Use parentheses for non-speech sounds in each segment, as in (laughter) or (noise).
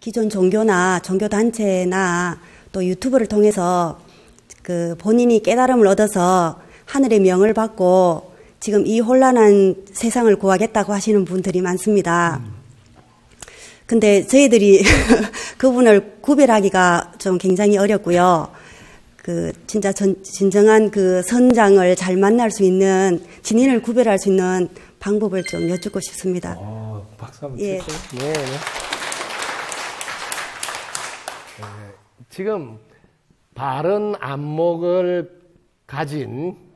기존 종교나 종교 단체나 또 유튜브를 통해서 그 본인이 깨달음을 얻어서 하늘의 명을 받고 지금 이 혼란한 세상을 구하겠다고 하시는 분들이 많습니다. 근데 저희들이 (laughs) 그분을 구별하기가 좀 굉장히 어렵고요. 그 진짜 전, 진정한 그 선장을 잘 만날 수 있는 진인을 구별할 수 있는 방법을 좀 여쭙고 싶습니다. 아, 박수 한 예. 네. 네. 예, 지금 바른 안목을 가진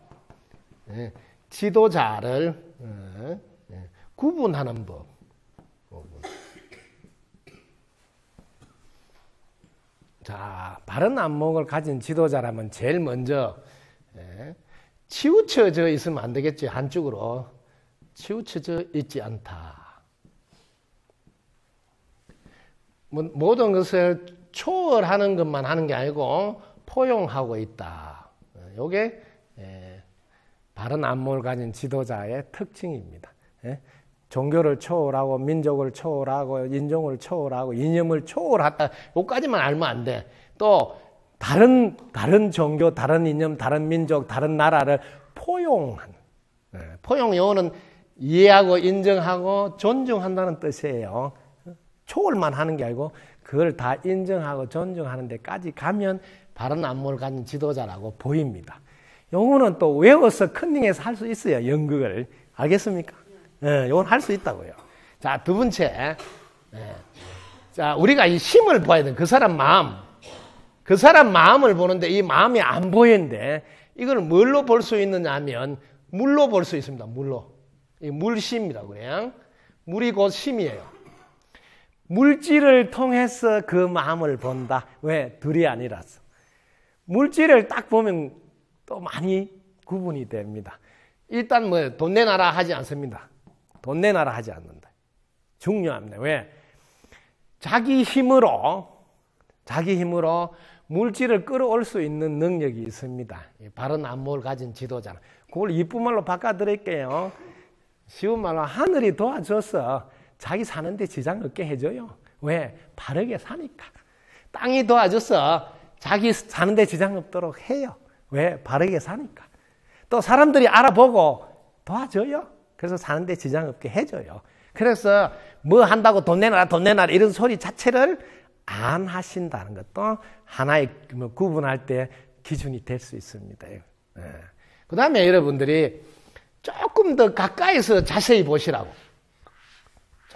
예, 지도자를 예, 구분하는 법. 자, 바른 안목을 가진 지도자라면 제일 먼저 치우쳐져 있으면 안 되겠지 한쪽으로 치우쳐져 있지 않다. 뭐, 모든 것을 초월하는 것만 하는 게 아니고 포용하고 있다. 이게 예, 바른 안목을 가진 지도자의 특징입니다. 예? 종교를 초월하고 민족을 초월하고 인종을 초월하고 이념을 초월하다. 요까지만 알면 안 돼. 또 다른 다른 종교, 다른 이념, 다른 민족, 다른 나라를 포용한. 예, 포용 요어는 이해하고 인정하고 존중한다는 뜻이에요. 초월만 하는 게 아니고 그걸 다 인정하고 존중하는 데까지 가면 바른 안목을 가진 지도자라고 보입니다. 요거는 또 외워서 컨닝해서 할 수 있어요. 연극을. 알겠습니까? 예, 요건 할 수 있다고요. 자, 두 번째. 예. 자, 우리가 이 힘을 봐야 돼. 그 사람 마음. 그 사람 마음을 보는데 이 마음이 안 보이는데 이걸 뭘로 볼 수 있느냐 하면 물로 볼 수 있습니다. 물로. 이 물심이라고 그냥. 물이 곧 심이에요. 물질을 통해서 그 마음을 본다. 왜? 둘이 아니라서. 물질을 딱 보면 또 많이 구분이 됩니다. 일단 뭐 돈 내놔라 하지 않습니다. 돈 내놔라 하지 않는다. 중요합니다. 왜? 자기 힘으로 자기 힘으로 물질을 끌어올 수 있는 능력이 있습니다. 바른 안목을 가진 지도자는 그걸 이쁜 말로 바꿔드릴게요. 쉬운 말로 하늘이 도와줘서 자기 사는데 지장 없게 해줘요. 왜? 바르게 사니까. 땅이 도와줘서 자기 사는데 지장 없도록 해요. 왜? 바르게 사니까. 또 사람들이 알아보고 도와줘요. 그래서 사는데 지장 없게 해줘요. 그래서 뭐 한다고 돈 내놔라, 돈 내놔라 이런 소리 자체를 안 하신다는 것도 하나의 뭐 구분할 때 기준이 될 수 있습니다. 예. 그 다음에 여러분들이 조금 더 가까이서 자세히 보시라고.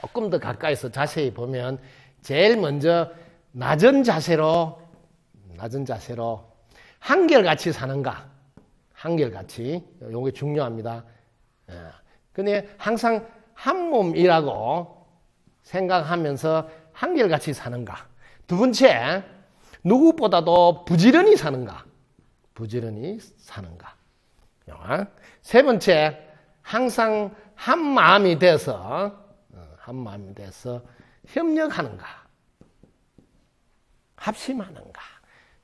조금 더 가까이서 자세히 보면 제일 먼저 낮은 자세로 낮은 자세로 한결같이 사는가 한결같이 이게 중요합니다. 예. 근데 항상 한 몸이라고 생각하면서 한결같이 사는가 두 번째 누구보다도 부지런히 사는가 부지런히 사는가 세 번째 항상 한 마음이 돼서 한 마음 돼서 협력하는가, 합심하는가.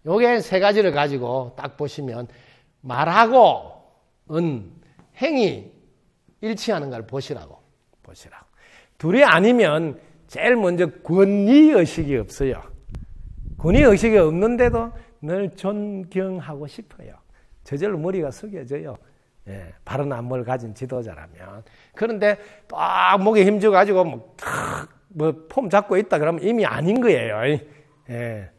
요게 세 가지를 가지고 딱 보시면 말하고 은 행위 일치하는 걸 보시라고 보시라고. 둘이 아니면 제일 먼저 권위 의식이 없어요. 권위 의식이 없는데도 늘 존경하고 싶어요. 저절로 머리가 숙여져요. 예, 바른 안목을 가진 지도자라면. 그런데 딱 목에 힘줘가지고 뭐탁뭐폼 잡고 있다 그러면 이미 아닌 거예요. 예.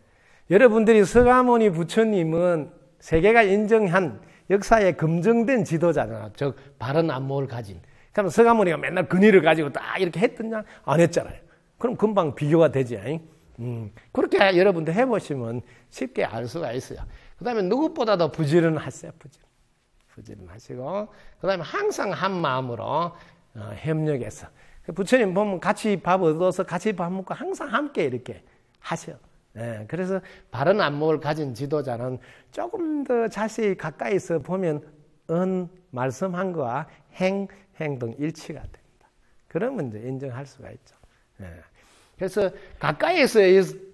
여러분들이 서가모니 부처님은 세계가 인정한 역사에 검증된 지도자잖아. 즉 바른 안목을 가진. 그럼 서가모니가 맨날 그니를 가지고 딱 이렇게 했더냐? 안 했잖아요. 그럼 금방 비교가 되지. 음, 그렇게 여러분들 해보시면 쉽게 알 수가 있어요. 그 다음에 누구보다도 부지런하세요. 부지런. 부지런하시고 그다음에 항상 한 마음으로 어, 협력해서 그 부처님 보면 같이 밥 얻어서 같이 밥 먹고 항상 함께 이렇게 하셔. 예, 그래서 바른 안목을 가진 지도자는 조금 더 자세히 가까이서 보면 은 말씀한 거와 행 행동 일치가 됩니다. 그러면 이제 인정할 수가 있죠. 예. 그래서 가까이에서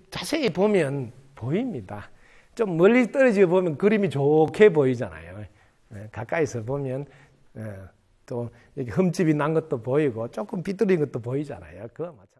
자세히 보면 보입니다. 좀 멀리 떨어져 보면 그림이 좋게 보이잖아요. 예, 가까이서 보면 예, 또 이렇게 흠집이 난 것도 보이고 조금 비뚤인 것도 보이잖아요. 그거 마찬가지.